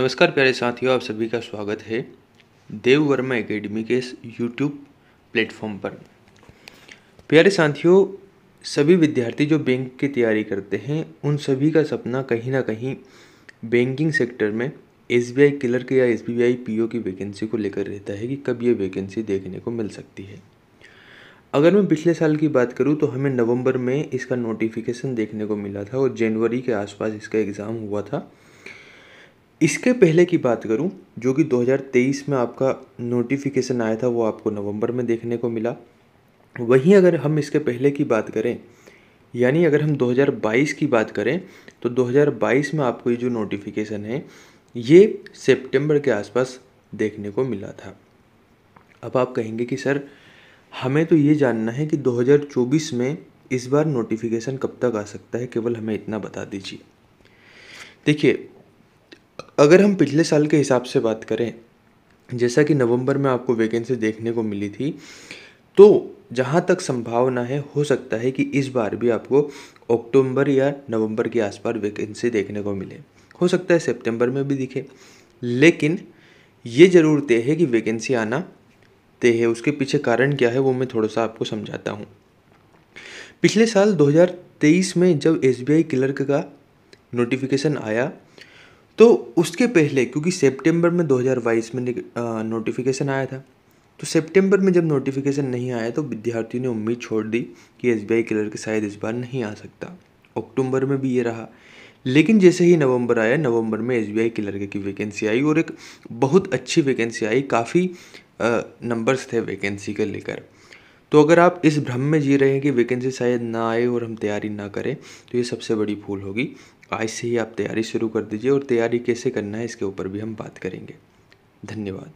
नमस्कार प्यारे साथियों आप सभी का स्वागत है देव वर्मा एकेडमी के इस यूट्यूब प्लेटफॉर्म पर प्यारे साथियों सभी विद्यार्थी जो बैंक की तैयारी करते हैं उन सभी का सपना कहीं ना कहीं बैंकिंग सेक्टर में एस बी आई क्लर्क या S B I P O की वैकेंसी को लेकर रहता है कि कब ये वैकेंसी देखने को मिल सकती है अगर मैं पिछले साल की बात करूँ तो हमें नवंबर में इसका नोटिफिकेशन देखने को मिला था और जनवरी के आसपास इसका एग्ज़ाम हुआ था इसके पहले की बात करूं जो कि 2023 में आपका नोटिफिकेशन आया था वो आपको नवंबर में देखने को मिला वहीं अगर हम इसके पहले की बात करें यानी अगर हम 2022 की बात करें तो 2022 में आपको ये जो नोटिफिकेशन है ये सितंबर के आसपास देखने को मिला था अब आप कहेंगे कि सर हमें तो ये जानना है कि 2024 में इस बार नोटिफिकेशन कब तक आ सकता है केवल हमें इतना बता दीजिए देखिए अगर हम पिछले साल के हिसाब से बात करें जैसा कि नवंबर में आपको वैकेंसी देखने को मिली थी तो जहाँ तक संभावना है हो सकता है कि इस बार भी आपको अक्टूबर या नवंबर के आसपास वैकेंसी देखने को मिले हो सकता है सितंबर में भी दिखे लेकिन ये ज़रूर तय है कि वैकेंसी आना तय है उसके पीछे कारण क्या है वो मैं थोड़ा सा आपको समझाता हूँ पिछले साल 2023 में जब एस बी क्लर्क का नोटिफिकेशन आया तो उसके पहले क्योंकि सितंबर में 2022 में नोटिफिकेशन आया था तो सितंबर में जब नोटिफिकेशन नहीं आया तो विद्यार्थियों ने उम्मीद छोड़ दी कि एस बी क्लर्क शायद इस बार नहीं आ सकता अक्टूबर में भी ये रहा लेकिन जैसे ही नवंबर आया नवंबर में एस बी क्लर्क की वैकेंसी आई और एक बहुत अच्छी वैकेंसी आई काफ़ी नंबर्स थे वैकेंसी के लेकर तो अगर आप इस भ्रम में जी रहे हैं कि वैकेंसी शायद ना आए और हम तैयारी ना करें तो ये सबसे बड़ी भूल होगी आज से ही आप तैयारी शुरू कर दीजिए और तैयारी कैसे करना है इसके ऊपर भी हम बात करेंगे धन्यवाद